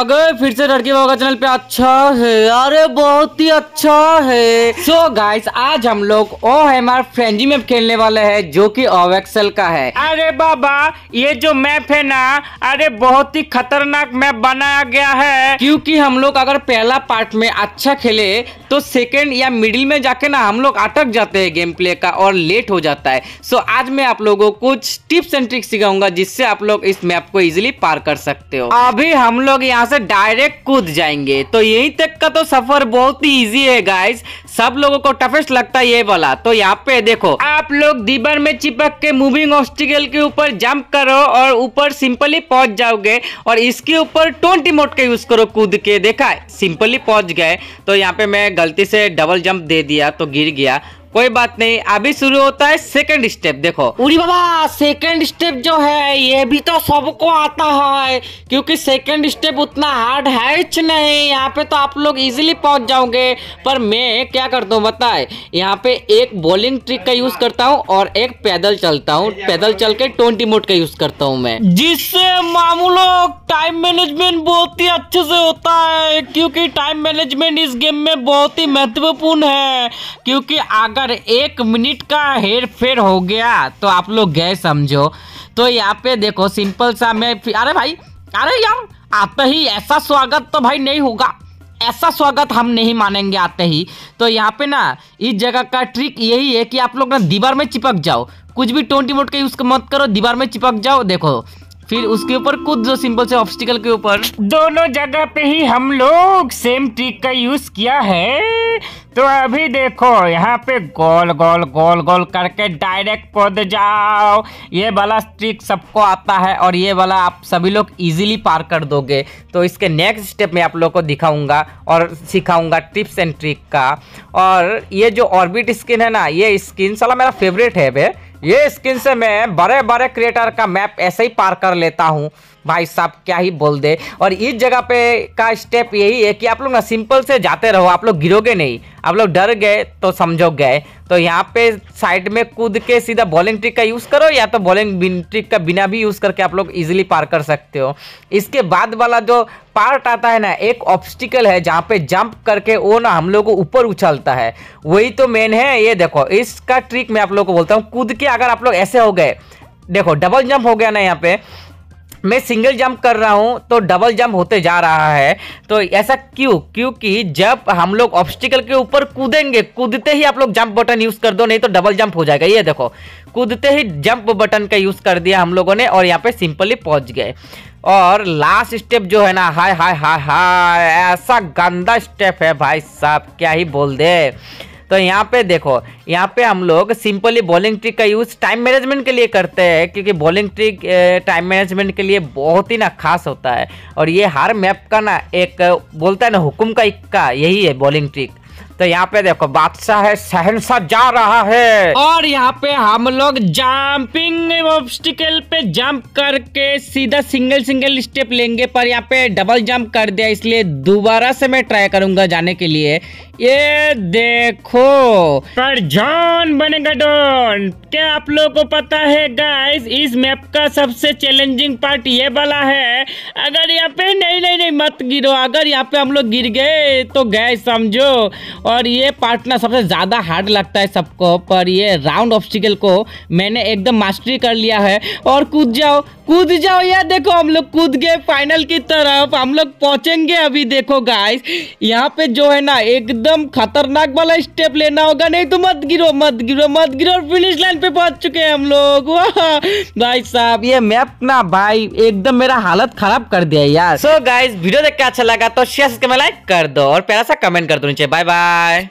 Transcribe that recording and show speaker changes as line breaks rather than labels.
आ गए फिर से लड़की बाबा चैनल पे अच्छा है अरे बहुत ही अच्छा है सो so गाइस आज हम लोग ओ हमार फ्रेंजी मैप खेलने वाले है जो कि ओवेक्सल का है अरे बाबा ये जो मैप है ना अरे बहुत ही खतरनाक मैप बनाया गया है क्योंकि हम लोग अगर पहला पार्ट में अच्छा खेले तो सेकेंड या मिडिल में जाके ना हम लोग अटक जाते हैं गेम प्ले का और लेट हो जाता है सो so, आज मैं आप लोगों को कुछ टिप्स एंड ट्रिक्स सिखाऊंगा जिससे आप लोग इस मैप को इजिली पार कर सकते हो अभी हम लोग यहाँ से डायरेक्ट कूद जाएंगे तो यहीं तक का तो सफर बहुत ही इजी है गाइस सब लोगों को टफेस्ट लगता है ये वाला तो यहाँ पे देखो आप लोग दीवार में चिपक के मूविंग ऑस्टिकल के ऊपर जंप करो और ऊपर सिंपली पहुंच जाओगे और इसके ऊपर ट्वेंटी मोट का यूज करो कूद के देखा सिंपली पहुंच गए तो यहाँ पे मैं गलती से डबल जंप दे दिया तो गिर गया कोई बात नहीं अभी शुरू होता है सेकंड स्टेप देखो उड़ी बाबा सेकंड स्टेप जो है ये भी तो सबको आता है क्योंकि सेकंड स्टेप उतना हार्ड है नहीं यहाँ पे तो आप लोग इजीली पहुंच जाओगे पर मैं क्या करता हूँ बताए यहाँ पे एक बॉलिंग ट्रिक का यूज करता हूँ और एक पैदल चलता हूँ पैदल चल के ट्वेंटी मोड का यूज करता हूँ मैं जिससे मामूलो टाइम मैनेजमेंट बहुत ही अच्छे से होता है क्योंकि टाइम मैनेजमेंट इस गेम में बहुत ही महत्वपूर्ण है क्यूँकी आगे अगर एक मिनट का हेर फेर हो गया तो आप लोग गए समझो तो यहाँ पे देखो सिंपल सा मैं अरे भाई अरे यार आते ही ऐसा स्वागत तो भाई नहीं होगा ऐसा स्वागत हम नहीं मानेंगे आते ही तो यहाँ पे ना इस जगह का ट्रिक यही है कि आप लोग ना दीवार में चिपक जाओ कुछ भी टोंटी मोट का यूज़ मत करो दीवार में चिपक जाओ देखो फिर उसके ऊपर कुछ जो सिंपल से ऑब्स्टिकल के ऊपर दोनों जगह पे ही हम लोग सेम ट्रिक का यूज किया है तो अभी देखो यहाँ पे गोल गोल गोल गोल करके डायरेक्ट कूद जाओ ये वाला ट्रिक सबको आता है और ये वाला आप सभी लोग इजीली पार कर दोगे तो इसके नेक्स्ट स्टेप में आप लोग को दिखाऊंगा और सिखाऊंगा टिप्स एंड ट्रिक का और ये जो ऑर्बिट स्किन है ना ये स्किन साला मेरा फेवरेट है भाई ये स्किन से मैं बड़े बड़े क्रिएटर का मैप ऐसे ही पार कर लेता हूँ भाई साहब क्या ही बोल दे और इस जगह पे का स्टेप यही है कि आप लोग ना सिंपल से जाते रहो आप लोग गिरोगे नहीं आप लोग डर गए तो समझो गए तो यहाँ पे साइड में कूद के सीधा बॉलिंग ट्रिक का यूज़ करो या तो बॉलिंग ट्रिक का बिना भी यूज़ करके आप लोग इजीली पार कर सकते हो इसके बाद वाला जो पार्ट आता है ना एक ऑब्स्टिकल है जहाँ पे जंप करके वो ना हम लोग को ऊपर उछलता है वही तो मेन है ये देखो इसका ट्रिक मैं आप लोग को बोलता हूँ कूद के अगर आप लोग ऐसे हो गए देखो डबल जंप हो गया ना यहाँ पे मैं सिंगल जंप कर रहा हूँ तो डबल जंप होते जा रहा है तो ऐसा क्यों क्योंकि जब हम लोग ऑब्स्टिकल के ऊपर कूदेंगे कूदते ही आप लोग जंप बटन यूज़ कर दो नहीं तो डबल जंप हो जाएगा ये देखो कूदते ही जंप बटन का यूज़ कर दिया हम लोगों ने और यहाँ पे सिंपली पहुँच गए और लास्ट स्टेप जो है ना हाय हाय हाय हाय ऐसा गंदा स्टेप है भाई साहब क्या ही बोल दे तो यहाँ पे देखो यहाँ पे हम लोग सिंपली बॉलिंग ट्रिक का यूज़ टाइम मैनेजमेंट के लिए करते हैं क्योंकि बॉलिंग ट्रिक टाइम मैनेजमेंट के लिए बहुत ही ना खास होता है और ये हर मैप का ना एक बोलता है ना हुक्म का इक्का यही है बॉलिंग ट्रिक तो यहाँ पे देखो बादशाह है शहनशाह जा रहा है और यहाँ पे हम लोग जम्पिंग ऑब्स्टिकल पे जंप करके सीधा सिंगल सिंगल स्टेप लेंगे पर यहाँ पे डबल जंप कर दिया इसलिए दोबारा से मैं ट्राई करूंगा जाने के लिए ये देखो पर जॉन बनेगा डॉन क्या आप लोगों को पता है गाइस इस मैप का सबसे चैलेंजिंग पार्ट ये वाला है अगर यहाँ पे नहीं नहीं नहीं मत गिरो अगर यहाँ पे हम लोग गिर गए तो गए समझो और ये पार्ट ना सबसे ज़्यादा हार्ड लगता है सबको पर ये राउंड ऑब्स्टिकल को मैंने एकदम मास्टरी कर लिया है और कूद जाओ कूद जाओ यार देखो हम लोग कूद गए फाइनल की तरफ हम लोग पहुंचेंगे अभी देखो गाइस यहाँ पे जो है ना एकदम खतरनाक वाला स्टेप लेना होगा नहीं तो मत गिरो मत गिरो मत गिरो फिनिश लाइन पे पहुंच चुके हैं हम लोग भाई साहब ये मैप ना भाई एकदम मेरा हालत खराब कर दिया यार सो गाइस वीडियो देख के अच्छा लगा तो शेयर लाइक कर दो और प्यारा सा कमेंट कर दो नीचे बाय बाय